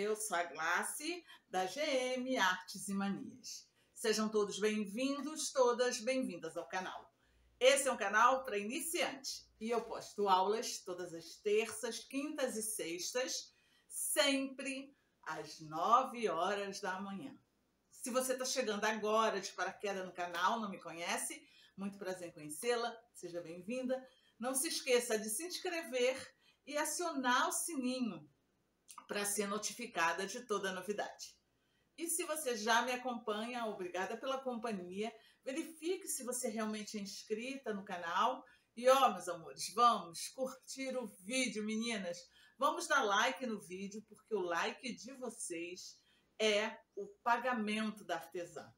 Eu sou a Glace, da GM Artes e Manias. Sejam todos bem-vindos, todas bem-vindas ao canal. Esse é um canal para iniciantes e eu posto aulas todas as terças, quintas e sextas, sempre às 9 horas da manhã. Se você está chegando agora de paraquedas no canal, não me conhece, muito prazer em conhecê-la, seja bem-vinda. Não se esqueça de se inscrever e acionar o sininho para ser notificada de toda novidade. E se você já me acompanha, obrigada pela companhia. Verifique se você realmente é inscrita no canal. E ó, meus amores, vamos curtir o vídeo, meninas. Vamos dar like no vídeo, porque o like de vocês é o pagamento da artesã.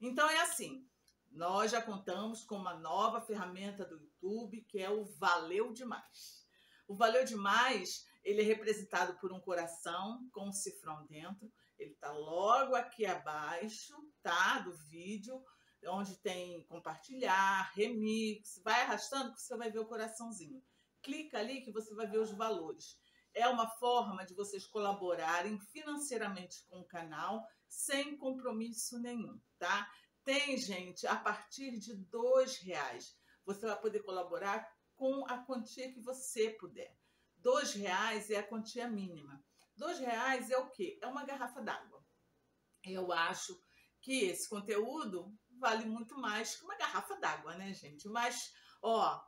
Então é assim, nós já contamos com uma nova ferramenta do YouTube, que é o Valeu Demais. O Valeu Demais ele é representado por um coração com um cifrão dentro. Ele está logo aqui abaixo, tá? Do vídeo, onde tem compartilhar, remix. Vai arrastando que você vai ver o coraçãozinho. Clica ali que você vai ver os valores. É uma forma de vocês colaborarem financeiramente com o canal sem compromisso nenhum, tá? Tem, gente, a partir de dois reais. Você vai poder colaborar com a quantia que você puder dois reais é a quantia mínima. Dois reais é o quê? É uma garrafa d'água. Eu acho que esse conteúdo vale muito mais que uma garrafa d'água, né, gente? Mas, ó,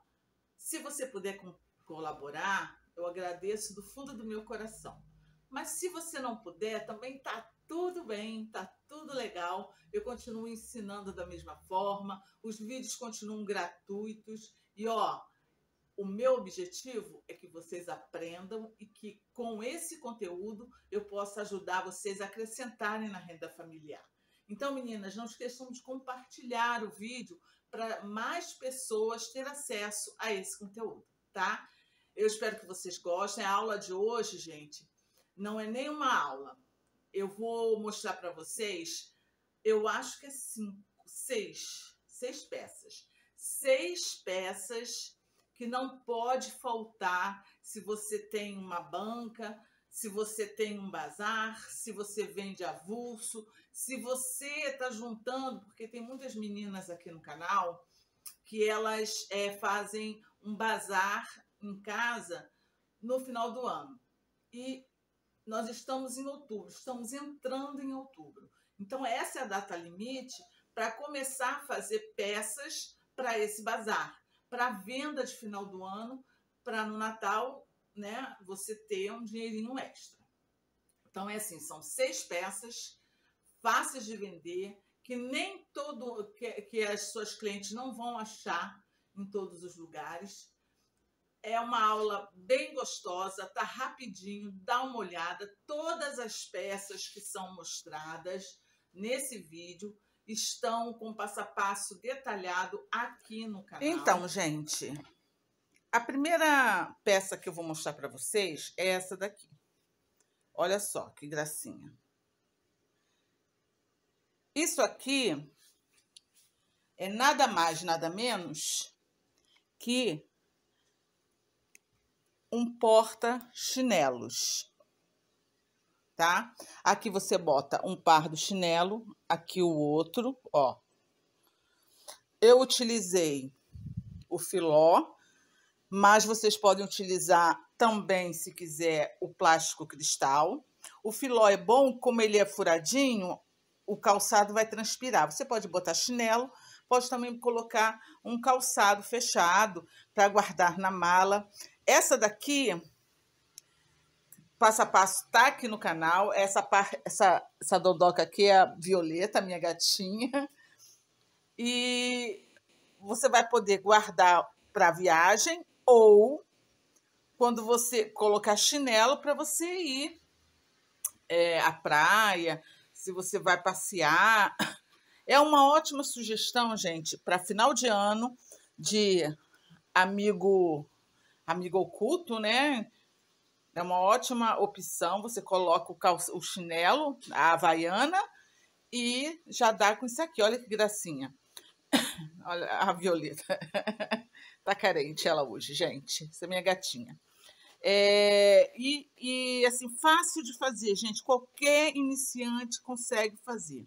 se você puder co colaborar, eu agradeço do fundo do meu coração. Mas se você não puder, também tá tudo bem, tá tudo legal. Eu continuo ensinando da mesma forma, os vídeos continuam gratuitos e ó, o meu objetivo é que vocês aprendam e que com esse conteúdo eu possa ajudar vocês a acrescentarem na renda familiar. Então, meninas, não esqueçam de compartilhar o vídeo para mais pessoas ter acesso a esse conteúdo, tá? Eu espero que vocês gostem. A aula de hoje, gente, não é nenhuma aula. Eu vou mostrar para vocês, eu acho que é cinco, seis, seis peças. Seis peças que não pode faltar se você tem uma banca, se você tem um bazar, se você vende avulso, se você está juntando, porque tem muitas meninas aqui no canal que elas é, fazem um bazar em casa no final do ano. E nós estamos em outubro, estamos entrando em outubro. Então, essa é a data limite para começar a fazer peças para esse bazar para venda de final do ano, para no Natal, né, você ter um dinheirinho extra. Então é assim, são seis peças fáceis de vender, que nem todo que, que as suas clientes não vão achar em todos os lugares. É uma aula bem gostosa, tá rapidinho, dá uma olhada. Todas as peças que são mostradas nesse vídeo estão com passo a passo detalhado aqui no canal. Então, gente, a primeira peça que eu vou mostrar para vocês é essa daqui. Olha só que gracinha. Isso aqui é nada mais, nada menos que um porta-chinelos tá? Aqui você bota um par do chinelo, aqui o outro, ó. Eu utilizei o filó, mas vocês podem utilizar também, se quiser, o plástico cristal. O filó é bom, como ele é furadinho, o calçado vai transpirar. Você pode botar chinelo, pode também colocar um calçado fechado para guardar na mala. Essa daqui passo a passo tá aqui no canal. Essa, essa, essa dodoca aqui é a Violeta, minha gatinha. E você vai poder guardar para viagem ou quando você colocar chinelo para você ir é, à praia, se você vai passear. É uma ótima sugestão, gente, para final de ano de amigo amigo oculto, né? É uma ótima opção. Você coloca o, o chinelo, a havaiana, e já dá com isso aqui. Olha que gracinha. Olha a Violeta. tá carente ela hoje, gente. Essa é minha gatinha. É, e, e, assim, fácil de fazer, gente. Qualquer iniciante consegue fazer.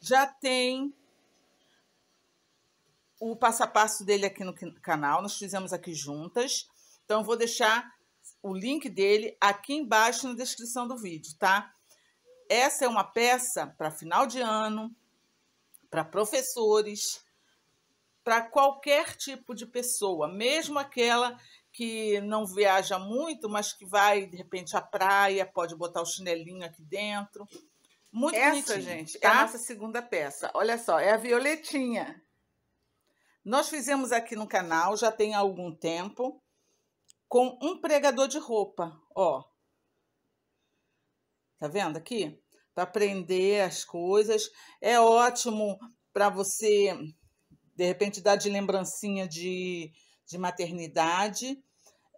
Já tem o passo a passo dele aqui no canal. Nós fizemos aqui juntas. Então, eu vou deixar o link dele aqui embaixo na descrição do vídeo, tá? Essa é uma peça para final de ano, para professores, para qualquer tipo de pessoa, mesmo aquela que não viaja muito, mas que vai de repente à praia, pode botar o chinelinho aqui dentro. Muito Essa, gente, tá? é a tá? nossa segunda peça. Olha só, é a violetinha. Nós fizemos aqui no canal já tem algum tempo com um pregador de roupa, ó. Tá vendo aqui? Para prender as coisas. É ótimo para você, de repente, dar de lembrancinha de, de maternidade.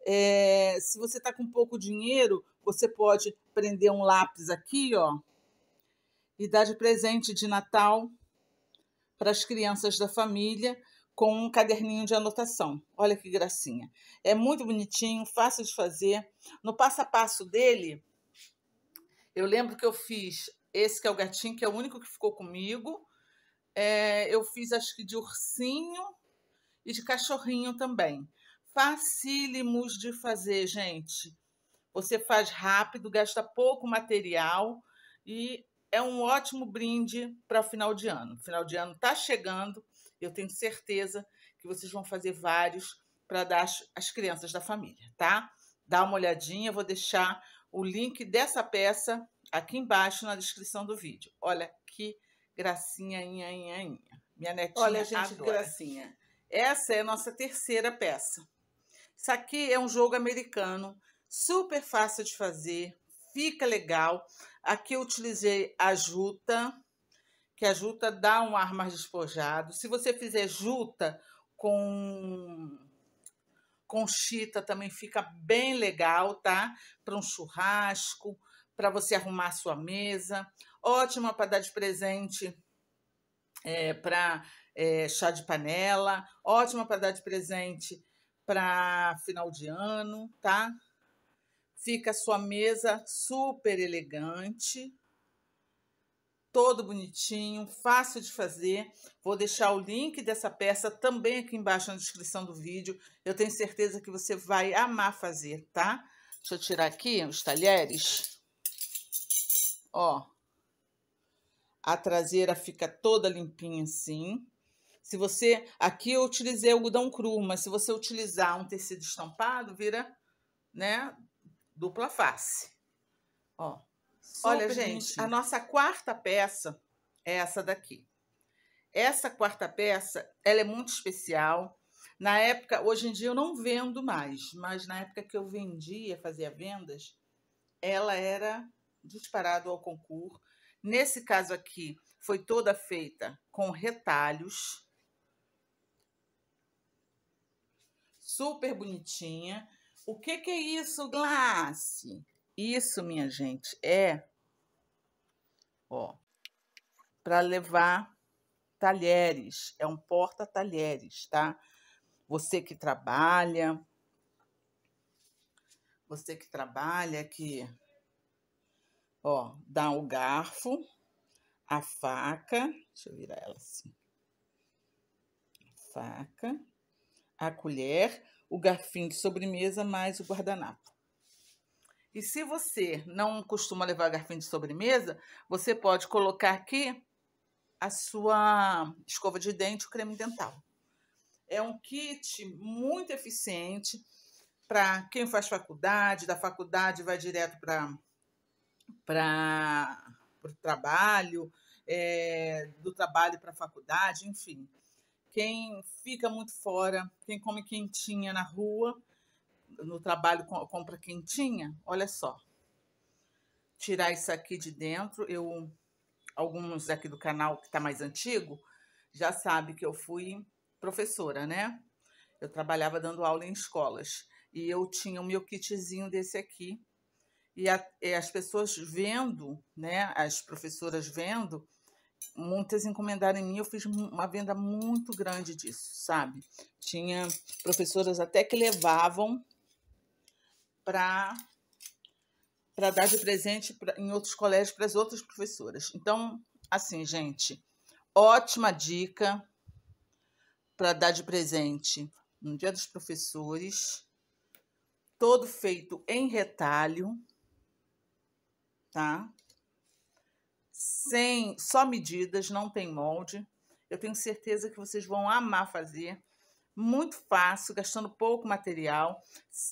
É, se você está com pouco dinheiro, você pode prender um lápis aqui, ó, e dar de presente de Natal para as crianças da família com um caderninho de anotação. Olha que gracinha. É muito bonitinho, fácil de fazer. No passo a passo dele, eu lembro que eu fiz esse que é o gatinho, que é o único que ficou comigo. É, eu fiz acho que de ursinho e de cachorrinho também. Facílimos de fazer, gente. Você faz rápido, gasta pouco material e é um ótimo brinde para final de ano. final de ano está chegando eu tenho certeza que vocês vão fazer vários para dar as crianças da família, tá? Dá uma olhadinha, vou deixar o link dessa peça aqui embaixo na descrição do vídeo. Olha que gracinha, inha, inha, inha. Minha netinha Olha, gente, adora. gracinha. Essa é a nossa terceira peça. Isso aqui é um jogo americano, super fácil de fazer, fica legal. Aqui eu utilizei a juta, que a juta dá um ar mais despojado. Se você fizer juta com chita também fica bem legal, tá? Para um churrasco, para você arrumar a sua mesa. Ótima para dar de presente é, para é, chá de panela. Ótima para dar de presente para final de ano, tá? Fica a sua mesa super elegante, todo bonitinho, fácil de fazer. Vou deixar o link dessa peça também aqui embaixo na descrição do vídeo. Eu tenho certeza que você vai amar fazer, tá? Deixa eu tirar aqui os talheres. Ó. A traseira fica toda limpinha assim. Se você... Aqui eu utilizei algodão cru, mas se você utilizar um tecido estampado, vira, né, dupla face. Ó. Super Olha, gente, gentil. a nossa quarta peça é essa daqui. Essa quarta peça, ela é muito especial. Na época, hoje em dia eu não vendo mais, mas na época que eu vendia, fazia vendas, ela era disparado ao concurso. Nesse caso aqui, foi toda feita com retalhos. Super bonitinha. O que, que é isso, Glace? Isso, minha gente, é ó, para levar talheres, é um porta-talheres, tá? Você que trabalha, você que trabalha que ó, dá o garfo, a faca, deixa eu virar ela assim. Faca, a colher, o garfinho de sobremesa mais o guardanapo. E se você não costuma levar garfinho de sobremesa, você pode colocar aqui a sua escova de dente, o creme dental. É um kit muito eficiente para quem faz faculdade, da faculdade vai direto para para o trabalho, é, do trabalho para a faculdade, enfim. Quem fica muito fora, quem come quentinha na rua, no trabalho com compra quentinha, olha só. Tirar isso aqui de dentro, eu alguns aqui do canal que está mais antigo já sabe que eu fui professora, né? Eu trabalhava dando aula em escolas e eu tinha o meu kitzinho desse aqui. E, a, e as pessoas vendo, né, as professoras vendo, muitas encomendaram em mim, eu fiz uma venda muito grande disso, sabe? Tinha professoras até que levavam para para dar de presente pra, em outros colégios para as outras professoras. Então, assim, gente, ótima dica para dar de presente no Dia dos Professores, todo feito em retalho, tá? Sem só medidas, não tem molde. Eu tenho certeza que vocês vão amar fazer muito fácil, gastando pouco material.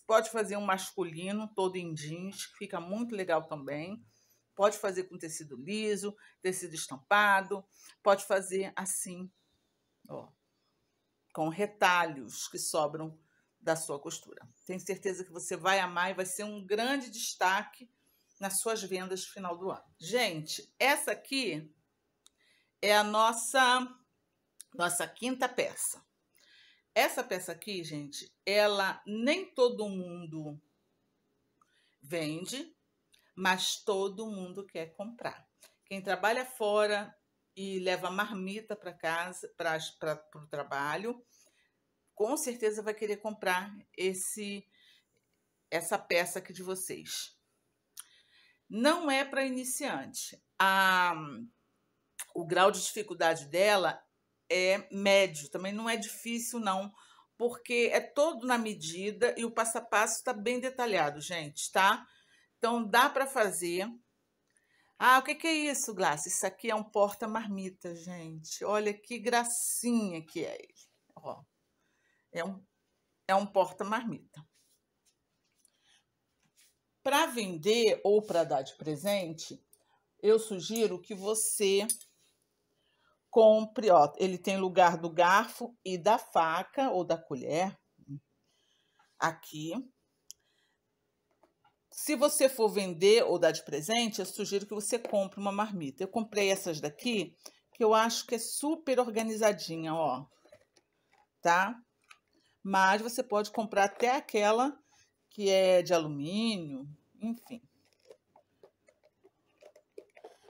Pode fazer um masculino todo em jeans, que fica muito legal também. Pode fazer com tecido liso, tecido estampado, pode fazer assim, ó, com retalhos que sobram da sua costura. Tenho certeza que você vai amar e vai ser um grande destaque nas suas vendas no final do ano. Gente, essa aqui é a nossa nossa quinta peça. Essa peça aqui, gente, ela nem todo mundo vende, mas todo mundo quer comprar. Quem trabalha fora e leva marmita para casa, para o trabalho, com certeza vai querer comprar esse essa peça aqui de vocês. Não é para iniciante. A, o grau de dificuldade dela é médio, também não é difícil, não, porque é todo na medida e o passo a passo está bem detalhado, gente, tá? Então dá para fazer. Ah, o que, que é isso, Glass Isso aqui é um porta-marmita, gente. Olha que gracinha que é ele. Ó, é um, é um porta-marmita. Para vender ou para dar de presente, eu sugiro que você compre, ó, ele tem lugar do garfo e da faca ou da colher hum, aqui. Se você for vender ou dar de presente, eu sugiro que você compre uma marmita. Eu comprei essas daqui, que eu acho que é super organizadinha, ó. Tá? Mas você pode comprar até aquela que é de alumínio, enfim.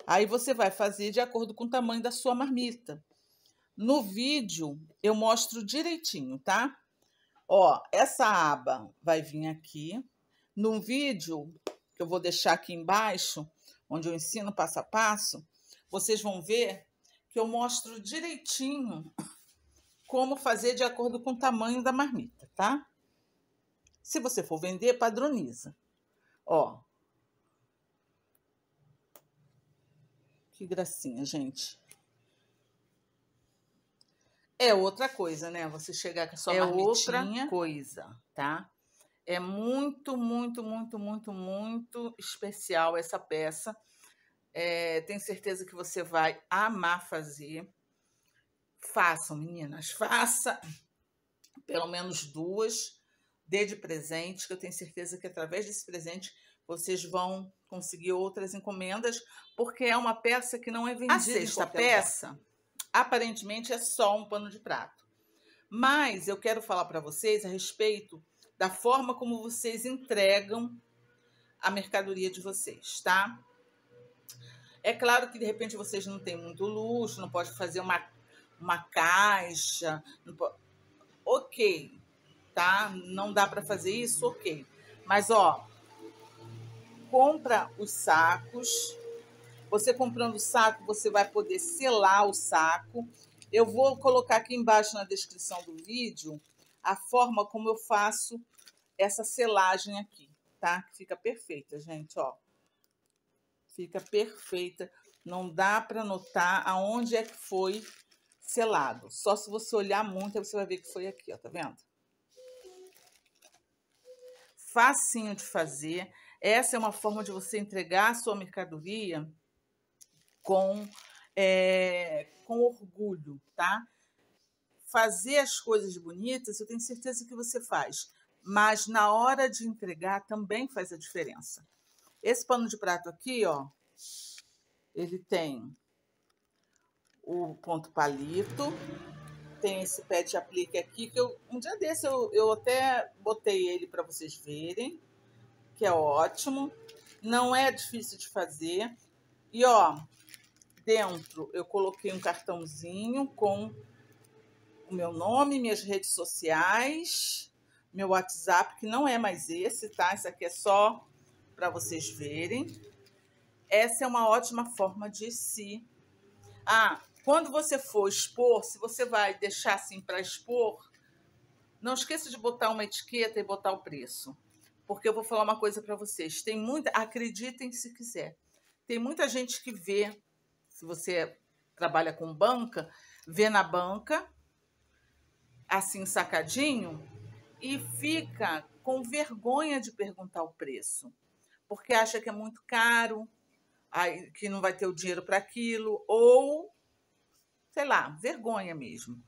Aí você vai fazer de acordo com o tamanho da sua marmita. No vídeo eu mostro direitinho, tá? Ó, essa aba vai vir aqui. No vídeo que eu vou deixar aqui embaixo, onde eu ensino passo a passo, vocês vão ver que eu mostro direitinho como fazer de acordo com o tamanho da marmita, tá? Se você for vender, padroniza. Ó, Que gracinha, gente. É outra coisa, né? Você chegar com a sua é marmitinha. É outra coisa, tá? É muito, muito, muito, muito, muito especial essa peça. É, tenho certeza que você vai amar fazer. Façam, meninas, faça pelo menos duas. Dê de presente, que eu tenho certeza que através desse presente vocês vão conseguir outras encomendas, porque é uma peça que não é vendida. A sexta peça, lugar. aparentemente, é só um pano de prato. Mas eu quero falar para vocês a respeito da forma como vocês entregam a mercadoria de vocês, tá? É claro que de repente vocês não têm muito luxo, não pode fazer uma, uma caixa, ok, tá? Não dá para fazer isso, ok. Mas ó, compra os sacos. Você comprando o saco, você vai poder selar o saco. Eu vou colocar aqui embaixo na descrição do vídeo a forma como eu faço essa selagem aqui, tá? Fica perfeita, gente, ó. Fica perfeita. Não dá para notar aonde é que foi selado. Só se você olhar muito, aí você vai ver que foi aqui, ó, tá vendo? Facinho de fazer. Essa é uma forma de você entregar a sua mercadoria com, é, com orgulho, tá? Fazer as coisas bonitas, eu tenho certeza que você faz, mas na hora de entregar também faz a diferença. Esse pano de prato aqui, ó, ele tem o ponto palito, tem esse pé de aplique aqui, que eu, um dia desse eu, eu até botei ele para vocês verem que é ótimo. Não é difícil de fazer. E, ó, dentro eu coloquei um cartãozinho com o meu nome, minhas redes sociais, meu WhatsApp, que não é mais esse, tá? Esse aqui é só para vocês verem. Essa é uma ótima forma de se... Ah, quando você for expor, se você vai deixar assim para expor, não esqueça de botar uma etiqueta e botar o preço porque eu vou falar uma coisa para vocês. Tem muita, acreditem se quiser. Tem muita gente que vê, se você trabalha com banca, vê na banca assim sacadinho e fica com vergonha de perguntar o preço, porque acha que é muito caro, que não vai ter o dinheiro para aquilo ou sei lá, vergonha mesmo.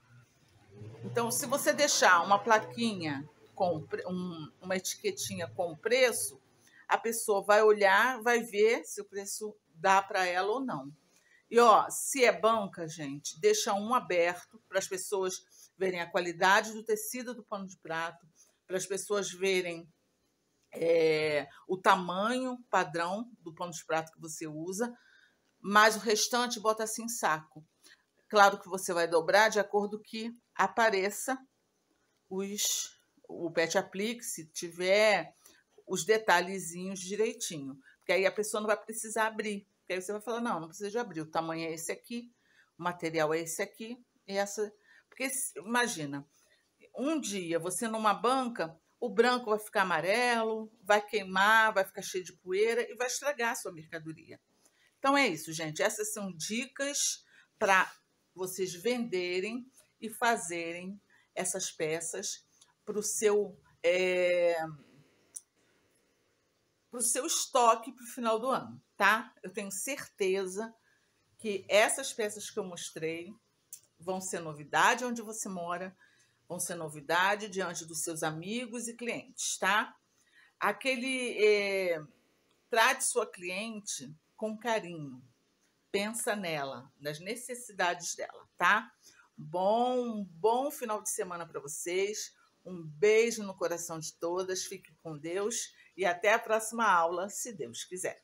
Então, se você deixar uma plaquinha com um, uma etiquetinha com o preço, a pessoa vai olhar, vai ver se o preço dá para ela ou não. E ó, se é banca, gente, deixa um aberto para as pessoas verem a qualidade do tecido do pano de prato, para as pessoas verem é, o tamanho padrão do pano de prato que você usa, mas o restante bota assim saco. Claro que você vai dobrar de acordo que apareça os o pet aplique se tiver os detalhezinhos direitinho. Porque aí a pessoa não vai precisar abrir. Porque aí você vai falar, não, não precisa de abrir. O tamanho é esse aqui, o material é esse aqui, e essa. Porque imagina, um dia você numa banca, o branco vai ficar amarelo, vai queimar, vai ficar cheio de poeira e vai estragar a sua mercadoria. Então é isso, gente. Essas são dicas para vocês venderem e fazerem essas peças para o seu é, para o seu estoque para o final do ano, tá? Eu tenho certeza que essas peças que eu mostrei vão ser novidade onde você mora, vão ser novidade diante dos seus amigos e clientes, tá? Aquele é, trate sua cliente com carinho, pensa nela, nas necessidades dela, tá? Bom, bom final de semana para vocês. Um beijo no coração de todas, fique com Deus e até a próxima aula, se Deus quiser.